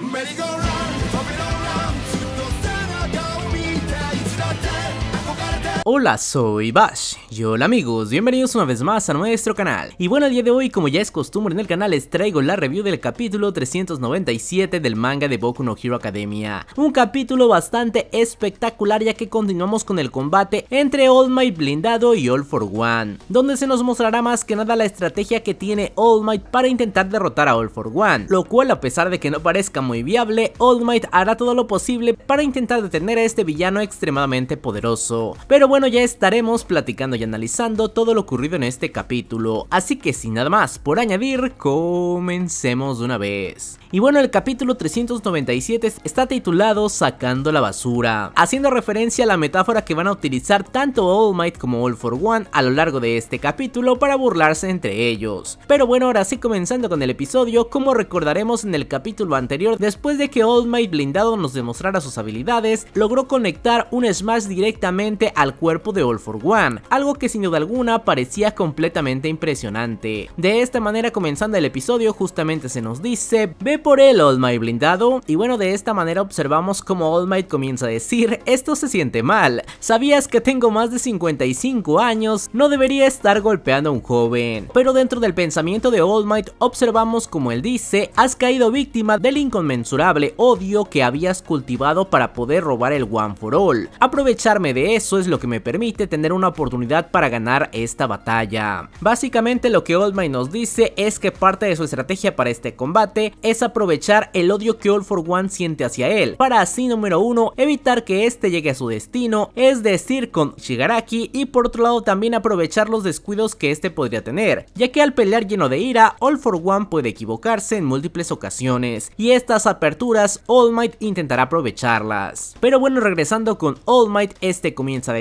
merry go run. Hola, soy Bash. Y hola amigos, bienvenidos una vez más a nuestro canal. Y bueno, el día de hoy, como ya es costumbre en el canal, les traigo la review del capítulo 397 del manga de Boku no Hero Academia. Un capítulo bastante espectacular ya que continuamos con el combate entre All Might blindado y All for One, donde se nos mostrará más que nada la estrategia que tiene All Might para intentar derrotar a All for One, lo cual a pesar de que no parezca muy viable, All Might hará todo lo posible para intentar detener a este villano extremadamente poderoso. Pero bueno, bueno, ya estaremos platicando y analizando todo lo ocurrido en este capítulo, así que sin nada más por añadir, comencemos de una vez. Y bueno, el capítulo 397 está titulado Sacando la basura, haciendo referencia a la metáfora que van a utilizar tanto All Might como All for One a lo largo de este capítulo para burlarse entre ellos. Pero bueno, ahora sí comenzando con el episodio, como recordaremos en el capítulo anterior, después de que All Might blindado nos demostrara sus habilidades, logró conectar un Smash directamente al cuerpo cuerpo de All for One, algo que sin duda alguna parecía completamente impresionante. De esta manera comenzando el episodio justamente se nos dice, ve por él All Might blindado, y bueno de esta manera observamos como All Might comienza a decir, esto se siente mal, sabías que tengo más de 55 años, no debería estar golpeando a un joven. Pero dentro del pensamiento de All Might observamos como él dice, has caído víctima del inconmensurable odio que habías cultivado para poder robar el One for All. Aprovecharme de eso es lo que me permite tener una oportunidad para ganar esta batalla. Básicamente lo que All Might nos dice es que parte de su estrategia para este combate es aprovechar el odio que All For One siente hacia él, para así número uno evitar que este llegue a su destino, es decir con Shigaraki y por otro lado también aprovechar los descuidos que este podría tener, ya que al pelear lleno de ira, All For One puede equivocarse en múltiples ocasiones y estas aperturas All Might intentará aprovecharlas. Pero bueno regresando con All Might este comienza a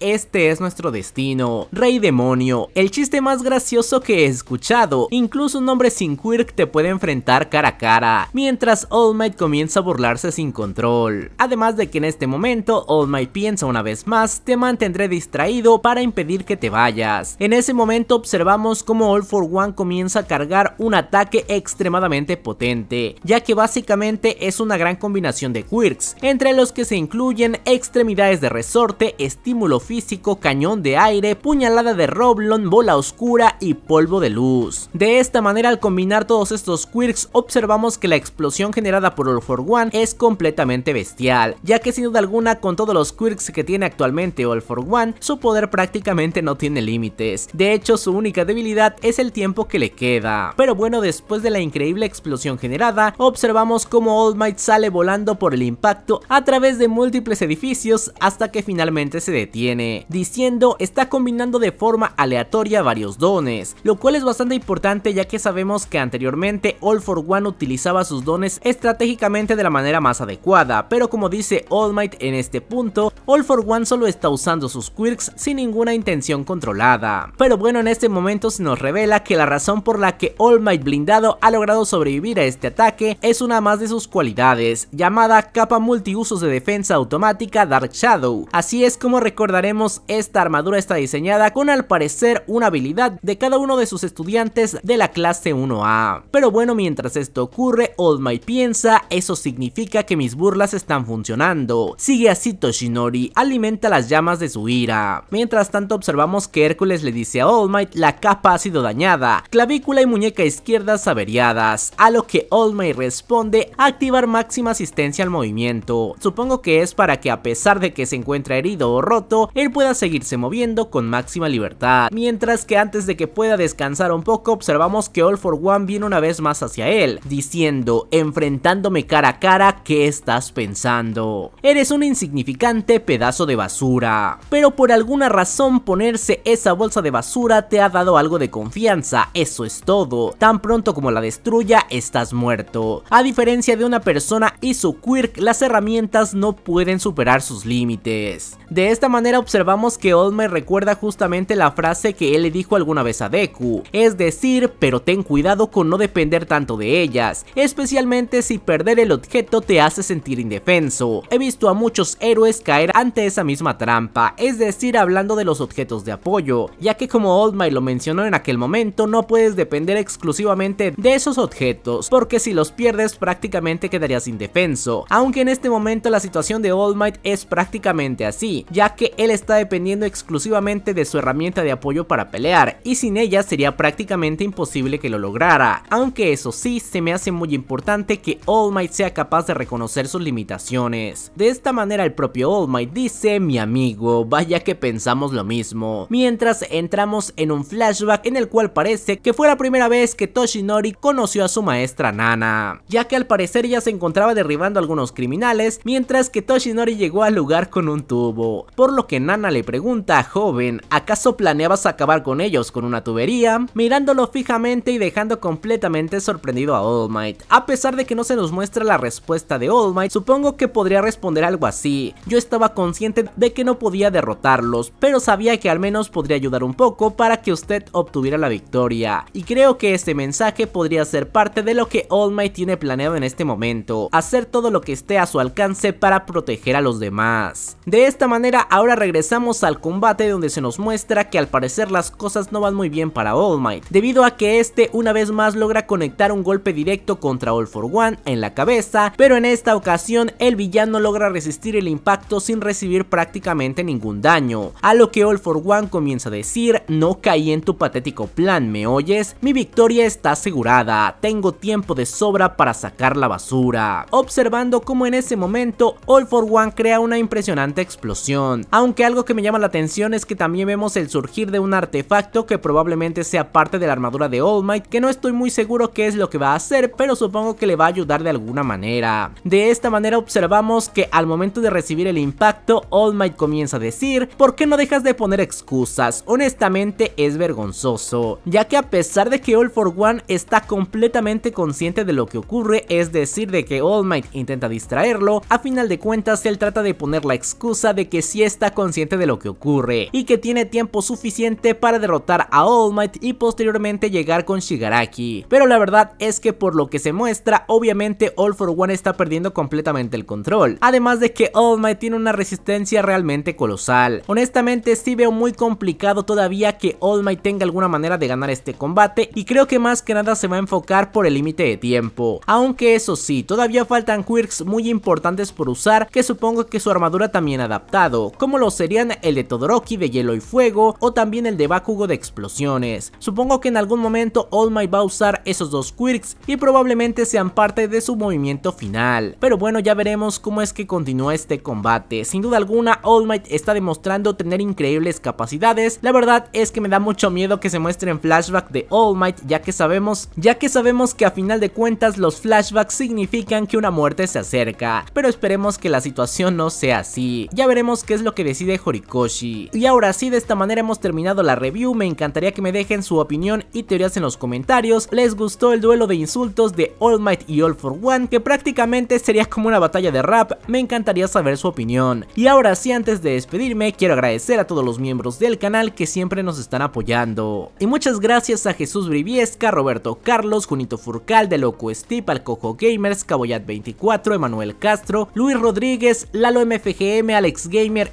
este es nuestro destino, rey demonio, el chiste más gracioso que he escuchado, incluso un hombre sin quirk te puede enfrentar cara a cara, mientras All Might comienza a burlarse sin control. Además de que en este momento All Might piensa una vez más, te mantendré distraído para impedir que te vayas. En ese momento observamos cómo All for One comienza a cargar un ataque extremadamente potente, ya que básicamente es una gran combinación de quirks, entre los que se incluyen extremidades de resorte, estilo estímulo físico, cañón de aire, puñalada de Roblon, bola oscura y polvo de luz. De esta manera al combinar todos estos quirks observamos que la explosión generada por All For One es completamente bestial, ya que sin duda alguna con todos los quirks que tiene actualmente All For One, su poder prácticamente no tiene límites, de hecho su única debilidad es el tiempo que le queda. Pero bueno, después de la increíble explosión generada, observamos cómo All Might sale volando por el impacto a través de múltiples edificios hasta que finalmente se tiene, Diciendo está combinando de forma aleatoria varios dones, lo cual es bastante importante ya que sabemos que anteriormente All for One utilizaba sus dones estratégicamente de la manera más adecuada, pero como dice All Might en este punto, All for One solo está usando sus quirks sin ninguna intención controlada. Pero bueno, en este momento se nos revela que la razón por la que All Might blindado ha logrado sobrevivir a este ataque es una más de sus cualidades, llamada capa multiusos de defensa automática Dark Shadow. Así es como recordaremos esta armadura está diseñada con al parecer una habilidad de cada uno de sus estudiantes de la clase 1A. Pero bueno, mientras esto ocurre, Old Might piensa, eso significa que mis burlas están funcionando. Sigue así Toshinori, alimenta las llamas de su ira. Mientras tanto observamos que Hércules le dice a All Might la capa ha sido dañada, clavícula y muñeca izquierdas averiadas, a lo que All Might responde activar máxima asistencia al movimiento. Supongo que es para que a pesar de que se encuentra herido o roto, él pueda seguirse moviendo con máxima libertad. Mientras que antes de que pueda descansar un poco, observamos que All for One viene una vez más hacia él, diciendo, enfrentándome cara a cara, ¿qué estás pensando? Eres un insignificante pedazo de basura. Pero por alguna razón ponerse esa bolsa de basura te ha dado algo de confianza, eso es todo. Tan pronto como la destruya, estás muerto. A diferencia de una persona y su quirk, las herramientas no pueden superar sus límites. De esta manera observamos que Might recuerda justamente la frase que él le dijo alguna vez a Deku, es decir, pero ten cuidado con no depender tanto de ellas, especialmente si perder el objeto te hace sentir indefenso. He visto a muchos héroes caer ante esa misma trampa, es decir, hablando de los objetos de apoyo, ya que como Old Might lo mencionó en aquel momento, no puedes depender exclusivamente de esos objetos, porque si los pierdes prácticamente quedarías indefenso, aunque en este momento la situación de Old Might es prácticamente así, ya que que él está dependiendo exclusivamente de su herramienta de apoyo para pelear y sin ella sería prácticamente imposible que lo lograra, aunque eso sí se me hace muy importante que All Might sea capaz de reconocer sus limitaciones. De esta manera el propio All Might dice, mi amigo, vaya que pensamos lo mismo, mientras entramos en un flashback en el cual parece que fue la primera vez que Toshinori conoció a su maestra Nana, ya que al parecer ella se encontraba derribando a algunos criminales mientras que Toshinori llegó al lugar con un tubo, por lo que Nana le pregunta, joven, ¿acaso planeabas acabar con ellos con una tubería? Mirándolo fijamente y dejando completamente sorprendido a All Might. A pesar de que no se nos muestra la respuesta de All Might, supongo que podría responder algo así. Yo estaba consciente de que no podía derrotarlos, pero sabía que al menos podría ayudar un poco para que usted obtuviera la victoria. Y creo que este mensaje podría ser parte de lo que All Might tiene planeado en este momento, hacer todo lo que esté a su alcance para proteger a los demás. De esta manera, ahora Ahora regresamos al combate donde se nos muestra que al parecer las cosas no van muy bien para All Might, debido a que este una vez más logra conectar un golpe directo contra All For One en la cabeza, pero en esta ocasión el villano logra resistir el impacto sin recibir prácticamente ningún daño, a lo que All For One comienza a decir, no caí en tu patético plan, ¿me oyes? Mi victoria está asegurada, tengo tiempo de sobra para sacar la basura. Observando cómo en ese momento All For One crea una impresionante explosión, aunque algo que me llama la atención es que también vemos el surgir de un artefacto que probablemente sea parte de la armadura de All Might, que no estoy muy seguro qué es lo que va a hacer, pero supongo que le va a ayudar de alguna manera. De esta manera observamos que al momento de recibir el impacto, All Might comienza a decir, ¿por qué no dejas de poner excusas? Honestamente es vergonzoso, ya que a pesar de que All for One está completamente consciente de lo que ocurre, es decir, de que All Might intenta distraerlo, a final de cuentas él trata de poner la excusa de que si es está consciente de lo que ocurre y que tiene tiempo suficiente para derrotar a All Might y posteriormente llegar con Shigaraki. Pero la verdad es que por lo que se muestra, obviamente All for One está perdiendo completamente el control. Además de que All Might tiene una resistencia realmente colosal. Honestamente sí veo muy complicado todavía que All Might tenga alguna manera de ganar este combate y creo que más que nada se va a enfocar por el límite de tiempo. Aunque eso sí, todavía faltan quirks muy importantes por usar que supongo que su armadura también ha adaptado, como lo serían el de Todoroki de hielo y fuego o también el de Bakugo de explosiones. Supongo que en algún momento All Might va a usar esos dos quirks y probablemente sean parte de su movimiento final. Pero bueno, ya veremos cómo es que continúa este combate. Sin duda alguna, All Might está demostrando tener increíbles capacidades. La verdad es que me da mucho miedo que se muestren flashbacks de All Might, ya que sabemos, ya que sabemos que a final de cuentas los flashbacks significan que una muerte se acerca. Pero esperemos que la situación no sea así. Ya veremos qué es lo que decide Horikoshi. Y ahora sí, de esta manera hemos terminado la review, me encantaría que me dejen su opinión y teorías en los comentarios. ¿Les gustó el duelo de insultos de All Might y All For One? Que prácticamente sería como una batalla de rap, me encantaría saber su opinión. Y ahora sí, antes de despedirme, quiero agradecer a todos los miembros del canal que siempre nos están apoyando. Y muchas gracias a Jesús Briviesca, Roberto Carlos, Junito Furcal, De Loco Steep Alcojo Gamers, Caboyat24, Emanuel Castro, Luis Rodríguez, Lalo MFGM, Alex Gamer